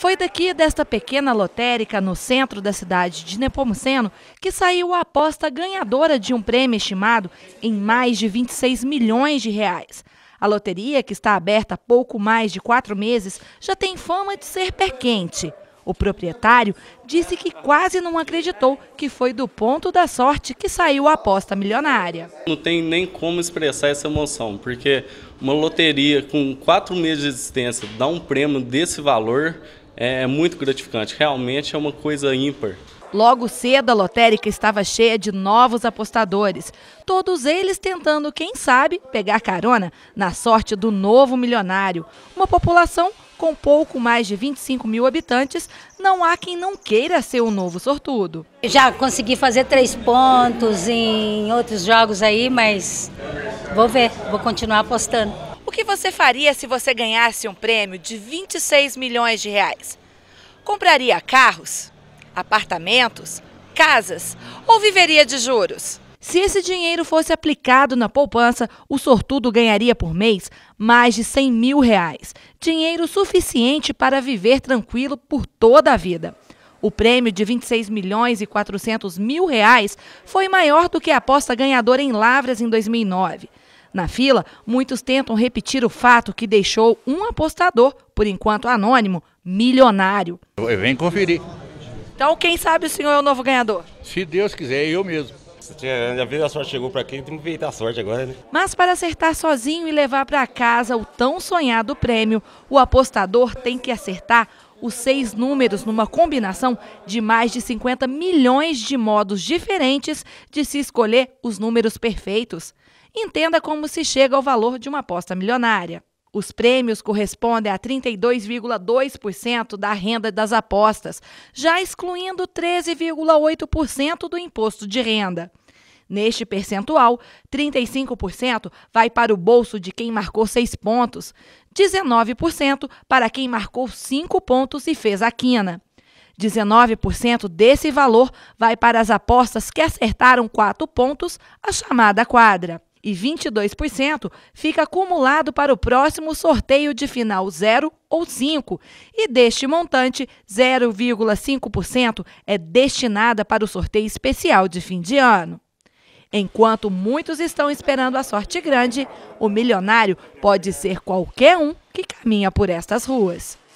Foi daqui desta pequena lotérica no centro da cidade de Nepomuceno que saiu a aposta ganhadora de um prêmio estimado em mais de 26 milhões de reais. A loteria, que está aberta há pouco mais de quatro meses, já tem fama de ser pé quente. O proprietário disse que quase não acreditou que foi do ponto da sorte que saiu a aposta milionária. Não tem nem como expressar essa emoção, porque uma loteria com quatro meses de existência dá um prêmio desse valor é, é muito gratificante. Realmente é uma coisa ímpar. Logo cedo, a lotérica estava cheia de novos apostadores, todos eles tentando, quem sabe, pegar carona na sorte do novo milionário. Uma população com pouco mais de 25 mil habitantes, não há quem não queira ser o novo sortudo. Já consegui fazer três pontos em outros jogos aí, mas vou ver, vou continuar apostando. O que você faria se você ganhasse um prêmio de 26 milhões de reais? Compraria carros, apartamentos, casas ou viveria de juros? Se esse dinheiro fosse aplicado na poupança, o sortudo ganharia por mês mais de 100 mil reais. Dinheiro suficiente para viver tranquilo por toda a vida. O prêmio de 26 milhões e 400 mil reais foi maior do que a aposta ganhadora em Lavras em 2009. Na fila, muitos tentam repetir o fato que deixou um apostador, por enquanto anônimo, milionário. Vem conferir. Então, quem sabe o senhor é o novo ganhador? Se Deus quiser, eu mesmo. A vez a sorte chegou para quem, tem que aproveitar a sorte agora, né? Mas para acertar sozinho e levar para casa o tão sonhado prêmio, o apostador tem que acertar os seis números numa combinação de mais de 50 milhões de modos diferentes de se escolher os números perfeitos. Entenda como se chega ao valor de uma aposta milionária. Os prêmios correspondem a 32,2% da renda das apostas, já excluindo 13,8% do imposto de renda. Neste percentual, 35% vai para o bolso de quem marcou seis pontos, 19% para quem marcou cinco pontos e fez a quina. 19% desse valor vai para as apostas que acertaram quatro pontos, a chamada quadra e 22% fica acumulado para o próximo sorteio de final 0 ou 5, e deste montante, 0,5% é destinada para o sorteio especial de fim de ano. Enquanto muitos estão esperando a sorte grande, o milionário pode ser qualquer um que caminha por estas ruas.